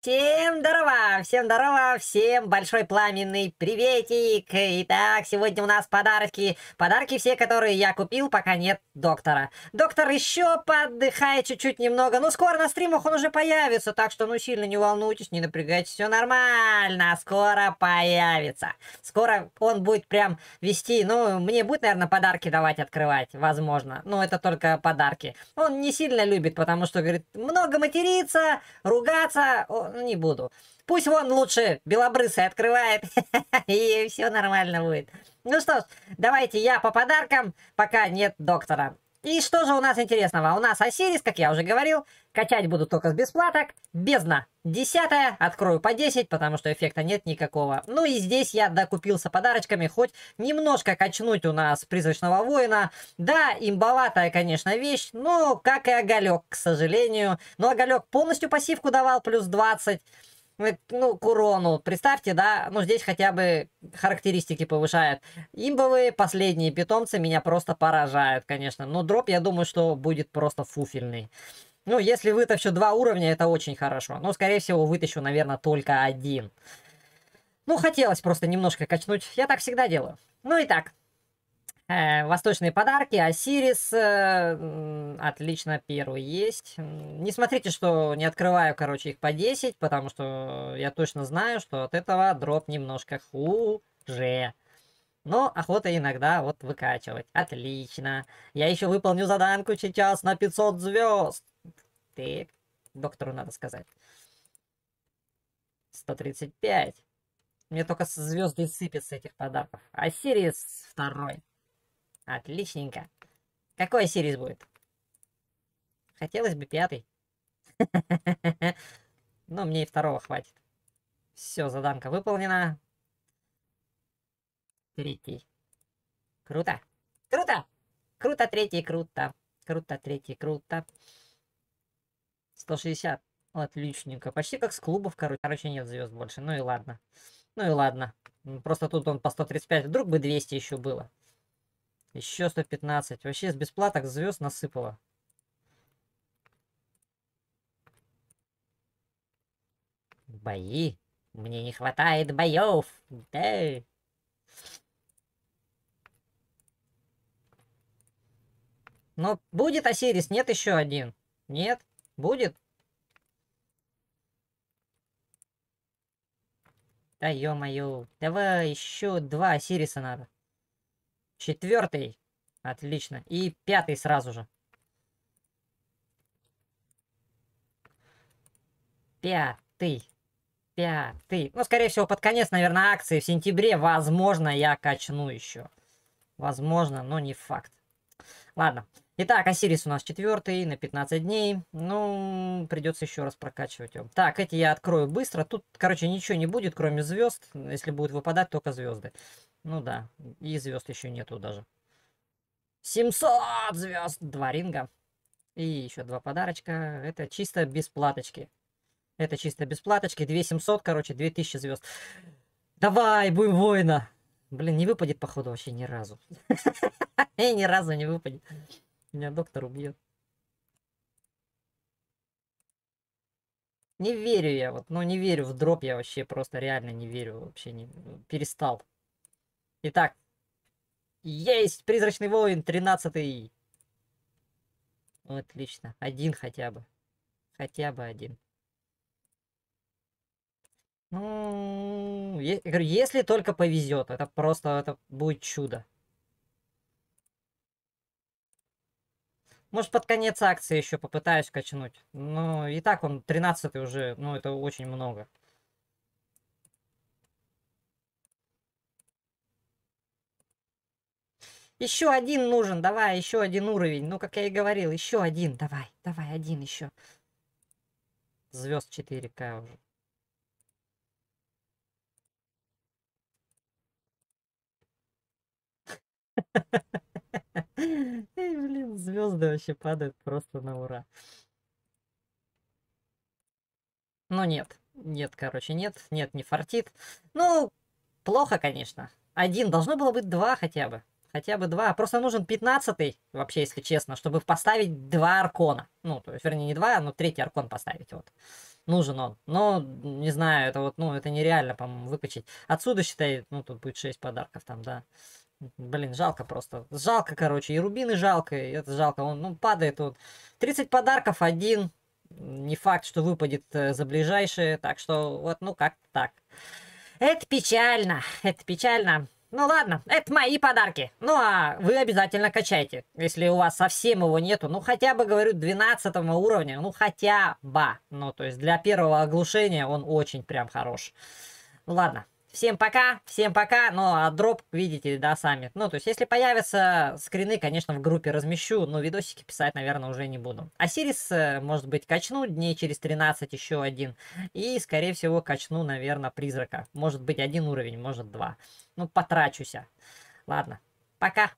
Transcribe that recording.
Всем здорово, всем здорово, всем большой пламенный приветик. Итак, сегодня у нас подарки. Подарки все, которые я купил, пока нет доктора. Доктор еще подыхает чуть-чуть немного. Ну, скоро на стримах он уже появится, так что, ну, сильно не волнуйтесь, не напрягайтесь, все нормально. Скоро появится. Скоро он будет прям вести, ну, мне будет, наверное, подарки давать открывать, возможно. Но это только подарки. Он не сильно любит, потому что, говорит, много материться, ругаться, ну, не буду. Пусть вон лучше белобрысый открывает, и все нормально будет. Ну что ж, давайте я по подаркам, пока нет доктора. И что же у нас интересного? У нас Осирис, как я уже говорил, качать буду только с бесплаток. Бездна десятая, открою по 10, потому что эффекта нет никакого. Ну и здесь я докупился подарочками, хоть немножко качнуть у нас призрачного воина. Да, имбоватая, конечно, вещь, но как и оголек, к сожалению. Но оголек полностью пассивку давал, плюс 20 ну, к урону. Представьте, да, ну здесь хотя бы характеристики повышает. Имбовые последние питомцы меня просто поражают, конечно. Но дроп, я думаю, что будет просто фуфельный. Ну, если вытащу два уровня, это очень хорошо. Но, скорее всего, вытащу, наверное, только один. Ну, хотелось просто немножко качнуть. Я так всегда делаю. Ну и так, Э, восточные подарки, Асирис, э, отлично, первый есть. Не смотрите, что не открываю, короче, их по 10, потому что я точно знаю, что от этого дроп немножко хуже. Но охота иногда вот выкачивать. Отлично. Я еще выполню заданку сейчас на 500 звезд. Так, доктору надо сказать. 135. Мне только звезды сыпятся этих подарков. А Сириус второй. Отличненько. Какой Сирис будет? Хотелось бы пятый. Но мне и второго хватит. Все, заданка выполнена. Третий. Круто. Круто! Круто, третий, круто. Круто, третий, круто. 160. Отличненько. Почти как с клубов, короче. Короче, нет звезд больше. Ну и ладно. Ну и ладно. Просто тут он по 135. Вдруг бы 200 еще было. Еще 115. Вообще с бесплаток звезд насыпало. Бои? Мне не хватает боев. Да. Но будет Асирис? Нет еще один? Нет? Будет? Да ё-моё. Давай еще два Асириса надо. Четвертый. Отлично. И пятый сразу же. Пятый. Пятый. Ну, скорее всего, под конец, наверное, акции в сентябре. Возможно, я качну еще. Возможно, но не факт. Ладно. Итак, Асирис у нас четвертый на 15 дней. Ну, придется еще раз прокачивать его. Так, эти я открою быстро. Тут, короче, ничего не будет, кроме звезд. Если будут выпадать, только звезды. Ну да, и звезд еще нету даже. 700 звезд! Два ринга. И еще два подарочка. Это чисто бесплаточки. Это чисто бесплаточки. 2700, короче, 2000 звезд. Давай, будем воина! Блин, не выпадет, походу, вообще ни разу. И ни разу не выпадет. Меня доктор убьет. Не верю я, вот, ну не верю в дроп, я вообще просто реально не верю, вообще не перестал. Итак, есть Призрачный Воин, 13 Отлично, один хотя бы. Хотя бы один. Ну, я говорю, если только повезет, это просто это будет чудо. Может, под конец акции еще попытаюсь качнуть. Ну, и так он 13 уже, ну, это очень много. Еще один нужен, давай, еще один уровень. Ну, как я и говорил, еще один, давай, давай, один еще. Звезд 4К уже. Эй, блин, звезды вообще падают просто на ура. Ну нет, нет, короче, нет, нет, не фартит. Ну, плохо, конечно. Один, должно было быть два хотя бы. Хотя бы два. А просто нужен пятнадцатый, вообще, если честно, чтобы поставить два аркона. Ну, то есть, вернее, не два, но третий аркон поставить, вот. Нужен он. Но, не знаю, это вот, ну, это нереально, по-моему, выкачать. Отсюда, считай, ну, тут будет шесть подарков там, да. Блин, жалко просто. Жалко, короче. И рубины жалко, и это жалко. Он ну, падает вот. 30 подарков, один. Не факт, что выпадет э, за ближайшие. Так что вот, ну, как так. Это печально. Это печально. Ну ладно, это мои подарки. Ну а вы обязательно качайте. Если у вас совсем его нету, ну хотя бы, говорю, 12 уровня, ну хотя бы. Ну то есть для первого оглушения он очень прям хорош. Ну ладно, Всем пока, всем пока, но а дроп видите, да, сами. Ну, то есть, если появятся скрины, конечно, в группе размещу, но видосики писать, наверное, уже не буду. А Сирис, э, может быть, качну дней через 13 еще один. И, скорее всего, качну, наверное, призрака. Может быть, один уровень, может, два. Ну, потрачуся. Ладно, пока.